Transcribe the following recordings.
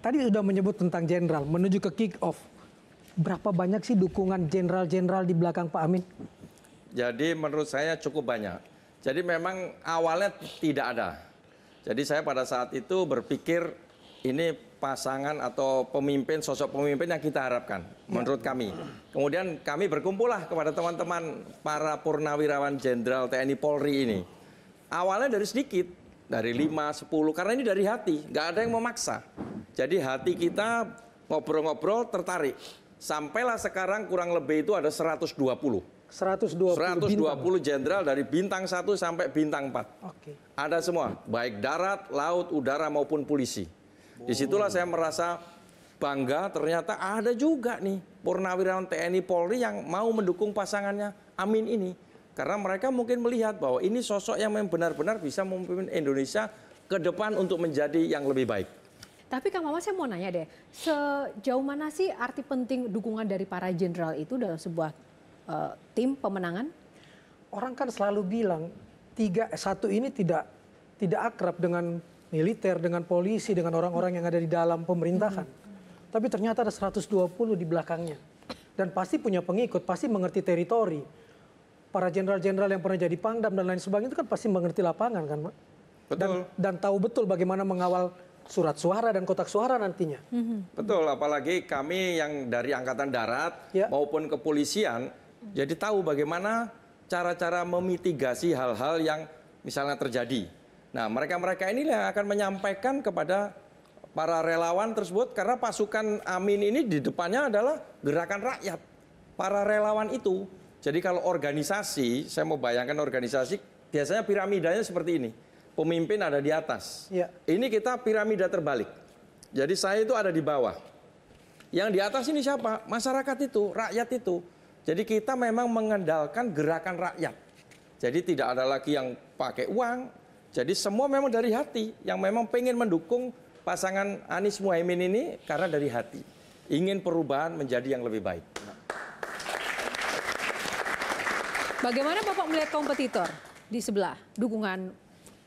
Tadi sudah menyebut tentang jenderal menuju ke kick off. Berapa banyak sih dukungan jenderal-jenderal di belakang Pak Amin? Jadi menurut saya cukup banyak. Jadi memang awalnya tidak ada. Jadi saya pada saat itu berpikir ini pasangan atau pemimpin sosok pemimpin yang kita harapkan menurut kami. Kemudian kami berkumpullah kepada teman-teman para purnawirawan jenderal TNI Polri ini. Awalnya dari sedikit, dari 5, 10 karena ini dari hati, nggak ada yang memaksa. Jadi hati kita ngobrol-ngobrol tertarik. Sampailah sekarang kurang lebih itu ada 120. 120 120 jenderal dari bintang 1 sampai bintang 4. Ada semua, baik darat, laut, udara maupun polisi. Disitulah saya merasa bangga ternyata ada juga nih purnawirawan TNI Polri yang mau mendukung pasangannya Amin ini. Karena mereka mungkin melihat bahwa ini sosok yang benar-benar bisa memimpin Indonesia ke depan untuk menjadi yang lebih baik. Tapi Kang Mama saya mau nanya deh, sejauh mana sih arti penting dukungan dari para jenderal itu dalam sebuah uh, tim pemenangan? Orang kan selalu bilang tiga satu ini tidak tidak akrab dengan militer, dengan polisi, dengan orang-orang yang ada di dalam pemerintahan. Mm-hmm. Tapi ternyata ada 120 di belakangnya. Dan pasti punya pengikut, pasti mengerti teritori. Para jenderal-jenderal yang pernah jadi pangdam dan lain sebagainya itu kan pasti mengerti lapangan kan, Pak? Betul. Dan, dan tahu betul bagaimana mengawal surat suara dan kotak suara nantinya. Mm-hmm. Betul, apalagi kami yang dari Angkatan Darat ya. maupun kepolisian jadi tahu bagaimana cara-cara memitigasi hal-hal yang misalnya terjadi. Nah, mereka-mereka inilah yang akan menyampaikan kepada para relawan tersebut karena pasukan Amin ini di depannya adalah gerakan rakyat. Para relawan itu. Jadi kalau organisasi, saya mau bayangkan organisasi biasanya piramidanya seperti ini pemimpin ada di atas. Ya. Ini kita piramida terbalik. Jadi saya itu ada di bawah. Yang di atas ini siapa? Masyarakat itu, rakyat itu. Jadi kita memang mengandalkan gerakan rakyat. Jadi tidak ada lagi yang pakai uang. Jadi semua memang dari hati yang memang pengen mendukung pasangan Anies Muhaimin ini karena dari hati. Ingin perubahan menjadi yang lebih baik. Bagaimana Bapak melihat kompetitor di sebelah dukungan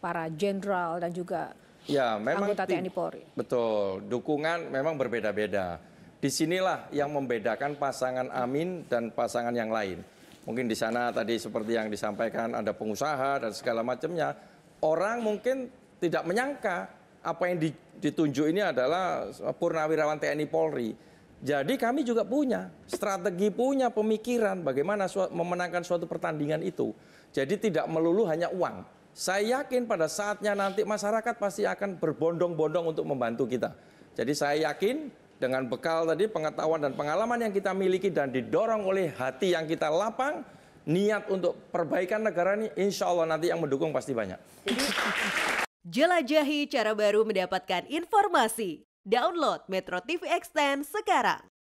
para jenderal dan juga ya, memang anggota TNI Polri. Betul, dukungan memang berbeda-beda. Disinilah yang membedakan pasangan Amin dan pasangan yang lain. Mungkin di sana tadi seperti yang disampaikan ada pengusaha dan segala macamnya. Orang mungkin tidak menyangka apa yang ditunjuk ini adalah purnawirawan TNI Polri. Jadi kami juga punya strategi, punya pemikiran bagaimana memenangkan suatu pertandingan itu. Jadi tidak melulu hanya uang saya yakin pada saatnya nanti masyarakat pasti akan berbondong-bondong untuk membantu kita. Jadi saya yakin dengan bekal tadi pengetahuan dan pengalaman yang kita miliki dan didorong oleh hati yang kita lapang, niat untuk perbaikan negara ini, insya Allah nanti yang mendukung pasti banyak. Jelajahi cara baru mendapatkan informasi. Download Metro TV Extend sekarang.